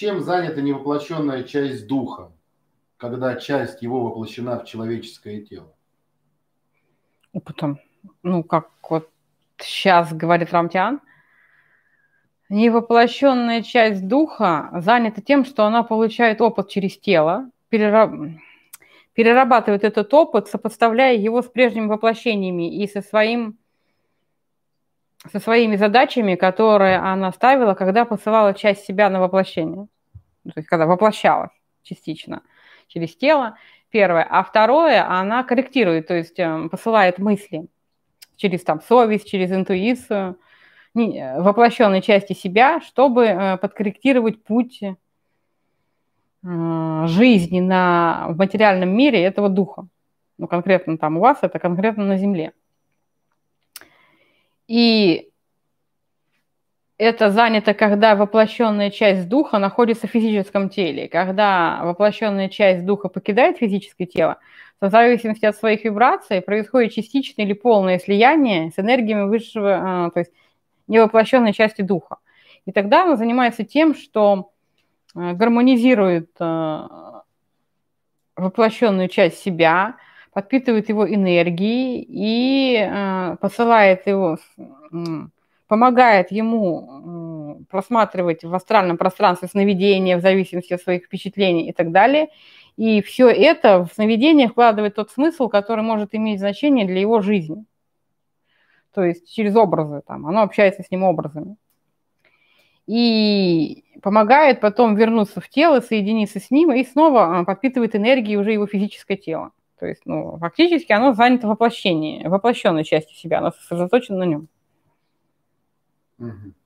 Чем занята невоплощенная часть духа, когда часть его воплощена в человеческое тело? Опытом. Ну, как вот сейчас говорит Рамтян. невоплощенная часть духа занята тем, что она получает опыт через тело, перераб... перерабатывает этот опыт, сопоставляя его с прежними воплощениями и со своим со своими задачами, которые она ставила, когда посылала часть себя на воплощение. Ну, то есть когда воплощалась частично через тело, первое. А второе, она корректирует, то есть эм, посылает мысли через там совесть, через интуицию, э, воплощенной части себя, чтобы э, подкорректировать путь э, жизни на, в материальном мире этого духа. Ну, конкретно там у вас, это конкретно на Земле. И это занято, когда воплощенная часть духа находится в физическом теле. Когда воплощенная часть духа покидает физическое тело, в зависимости от своих вибраций происходит частичное или полное слияние с энергиями высшего, а, то есть невоплощенной части духа. И тогда она занимается тем, что а, гармонизирует а, воплощенную часть себя – подпитывает его энергией и э, посылает его, помогает ему просматривать в астральном пространстве сновидения в зависимости от своих впечатлений и так далее. И все это в сновидение вкладывает тот смысл, который может иметь значение для его жизни. То есть через образы, там, оно общается с ним образами. И помогает потом вернуться в тело, соединиться с ним и снова а, подпитывает энергией уже его физическое тело. То есть, ну, фактически оно занято воплощение, воплощенной частью себя, оно сосредоточено на нем. Угу.